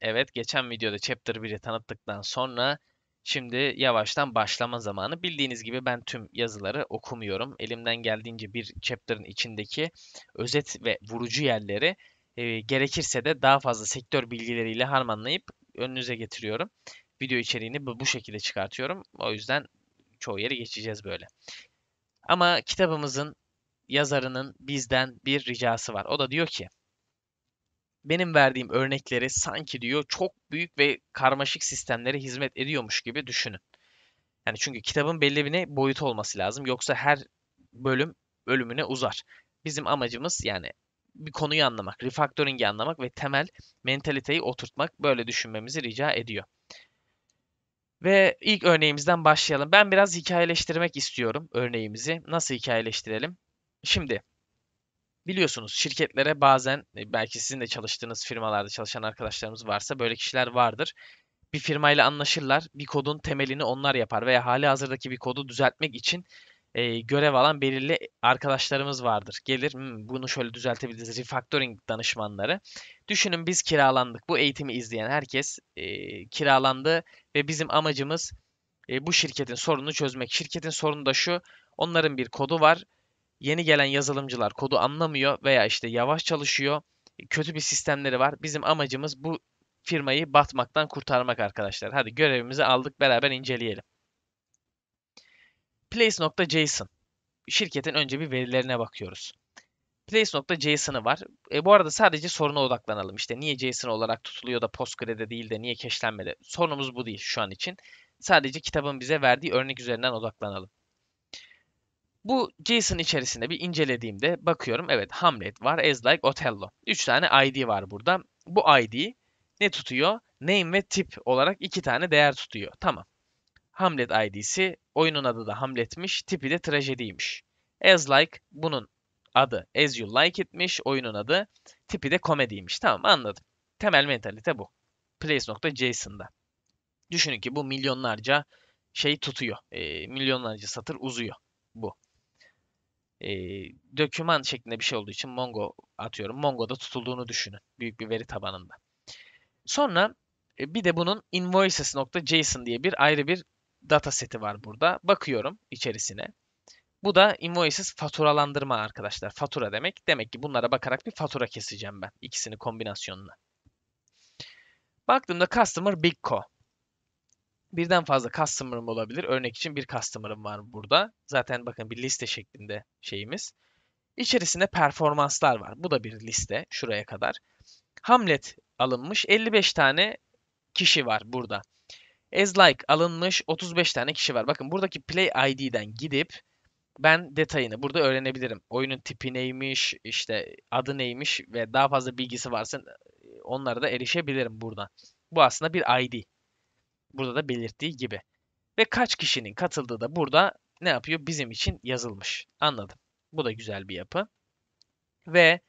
Evet, geçen videoda Chapter 1'i tanıttıktan sonra şimdi yavaştan başlama zamanı. Bildiğiniz gibi ben tüm yazıları okumuyorum. Elimden geldiğince bir chapter'ın içindeki özet ve vurucu yerleri e, gerekirse de daha fazla sektör bilgileriyle harmanlayıp önünüze getiriyorum. Video içeriğini bu, bu şekilde çıkartıyorum. O yüzden çoğu yeri geçeceğiz böyle. Ama kitabımızın yazarının bizden bir ricası var. O da diyor ki benim verdiğim örnekleri sanki diyor çok büyük ve karmaşık sistemlere hizmet ediyormuş gibi düşünün. Yani çünkü kitabın belli bir boyutu olması lazım. Yoksa her bölüm ölümüne uzar. Bizim amacımız yani bir konuyu anlamak, refaktöringi anlamak ve temel mentaliteyi oturtmak böyle düşünmemizi rica ediyor. Ve ilk örneğimizden başlayalım. Ben biraz hikayeleştirmek istiyorum örneğimizi. Nasıl hikayeleştirelim? Şimdi Biliyorsunuz şirketlere bazen e, belki sizin de çalıştığınız firmalarda çalışan arkadaşlarımız varsa böyle kişiler vardır. Bir firmayla anlaşırlar. Bir kodun temelini onlar yapar veya hali hazırdaki bir kodu düzeltmek için e, görev alan belirli arkadaşlarımız vardır. Gelir hmm, bunu şöyle düzeltebiliriz. Refactoring danışmanları. Düşünün biz kiralandık. Bu eğitimi izleyen herkes e, kiralandı ve bizim amacımız e, bu şirketin sorununu çözmek. Şirketin sorunu da şu. Onların bir kodu var yeni gelen yazılımcılar kodu anlamıyor veya işte yavaş çalışıyor. Kötü bir sistemleri var. Bizim amacımız bu firmayı batmaktan kurtarmak arkadaşlar. Hadi görevimizi aldık beraber inceleyelim. Place.json Şirketin önce bir verilerine bakıyoruz. Place.json'ı var. E, bu arada sadece soruna odaklanalım. İşte niye JSON olarak tutuluyor da Postgre'de değil de niye keşlenmedi? Sorunumuz bu değil şu an için. Sadece kitabın bize verdiği örnek üzerinden odaklanalım. Bu JSON içerisinde bir incelediğimde bakıyorum. Evet Hamlet var, as like Othello. 3 tane ID var burada. Bu ID ne tutuyor? Name ve tip olarak 2 tane değer tutuyor. Tamam. Hamlet ID'si oyunun adı da Hamlet'miş, tipi de trajediymiş. As like bunun adı As You Like It'miş, oyunun adı tipi de komediymiş. Tamam anladım. Temel mentalite bu. Place.json'da. Düşünün ki bu milyonlarca şey tutuyor. E, milyonlarca satır uzuyor bu e, döküman şeklinde bir şey olduğu için Mongo atıyorum. Mongo'da tutulduğunu düşünün. Büyük bir veri tabanında. Sonra e, bir de bunun invoices.json diye bir ayrı bir data seti var burada. Bakıyorum içerisine. Bu da invoices faturalandırma arkadaşlar. Fatura demek. Demek ki bunlara bakarak bir fatura keseceğim ben. İkisini kombinasyonuna. Baktığımda customer Bigco birden fazla customer'ım olabilir. Örnek için bir customer'ım var burada. Zaten bakın bir liste şeklinde şeyimiz. İçerisinde performanslar var. Bu da bir liste şuraya kadar. Hamlet alınmış 55 tane kişi var burada. As like alınmış 35 tane kişi var. Bakın buradaki Play ID'den gidip ben detayını burada öğrenebilirim. Oyunun tipi neymiş, işte adı neymiş ve daha fazla bilgisi varsa onlara da erişebilirim burada. Bu aslında bir ID. Burada da belirttiği gibi. Ve kaç kişinin katıldığı da burada ne yapıyor? Bizim için yazılmış. Anladım. Bu da güzel bir yapı. Ve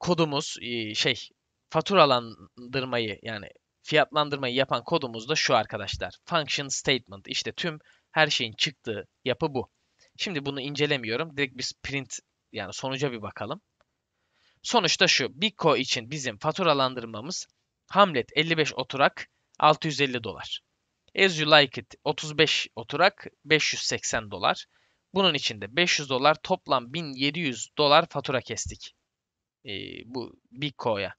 kodumuz e, şey faturalandırmayı yani fiyatlandırmayı yapan kodumuz da şu arkadaşlar. Function statement. İşte tüm her şeyin çıktığı yapı bu. Şimdi bunu incelemiyorum. Direkt biz print yani sonuca bir bakalım. Sonuçta şu. Bitco için bizim faturalandırmamız Hamlet 55 oturak 650 dolar. As You Like It 35 oturak 580 dolar. Bunun içinde 500 dolar toplam 1700 dolar fatura kestik. Ee, bu Bitcoin'e.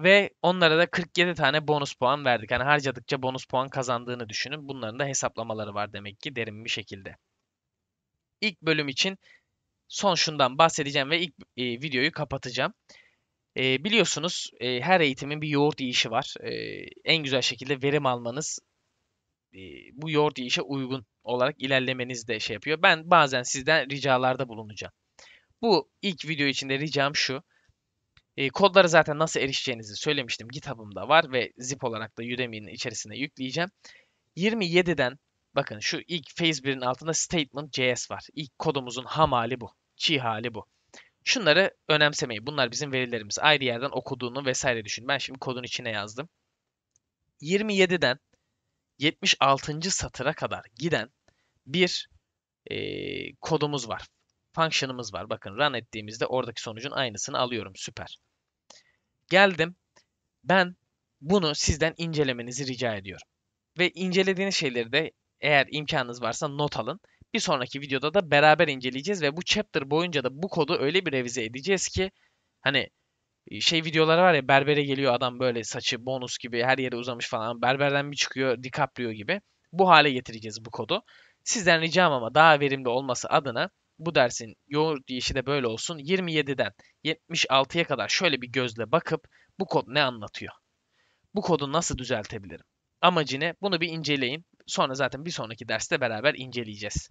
Ve onlara da 47 tane bonus puan verdik. Hani harcadıkça bonus puan kazandığını düşünün. Bunların da hesaplamaları var demek ki derin bir şekilde. İlk bölüm için son şundan bahsedeceğim ve ilk e, videoyu kapatacağım. E, biliyorsunuz e, her eğitimin bir yoğurt yiyişi var. E, en güzel şekilde verim almanız e, bu Yordi işe uygun olarak ilerlemenizi de şey yapıyor. Ben bazen sizden ricalarda bulunacağım. Bu ilk video içinde ricam şu. E, kodlara zaten nasıl erişeceğinizi söylemiştim. GitHub'ımda var ve zip olarak da Udemy'nin içerisine yükleyeceğim. 27'den bakın şu ilk phase 1'in altında statement.js var. İlk kodumuzun ham hali bu. Çiğ hali bu. Şunları önemsemeyin. Bunlar bizim verilerimiz. Ayrı yerden okuduğunu vesaire düşün. Ben şimdi kodun içine yazdım. 27'den 76. satıra kadar giden bir e, kodumuz var. Function'ımız var. Bakın run ettiğimizde oradaki sonucun aynısını alıyorum. Süper. Geldim. Ben bunu sizden incelemenizi rica ediyorum. Ve incelediğiniz şeyleri de eğer imkanınız varsa not alın. Bir sonraki videoda da beraber inceleyeceğiz ve bu chapter boyunca da bu kodu öyle bir revize edeceğiz ki hani şey videoları var ya berbere geliyor adam böyle saçı bonus gibi her yere uzamış falan. Berberden bir çıkıyor DiCaprio gibi. Bu hale getireceğiz bu kodu. Sizden ricam ama daha verimli olması adına bu dersin yoğurt işi de böyle olsun. 27'den 76'ya kadar şöyle bir gözle bakıp bu kod ne anlatıyor? Bu kodu nasıl düzeltebilirim? Amacı ne? Bunu bir inceleyin. Sonra zaten bir sonraki derste beraber inceleyeceğiz.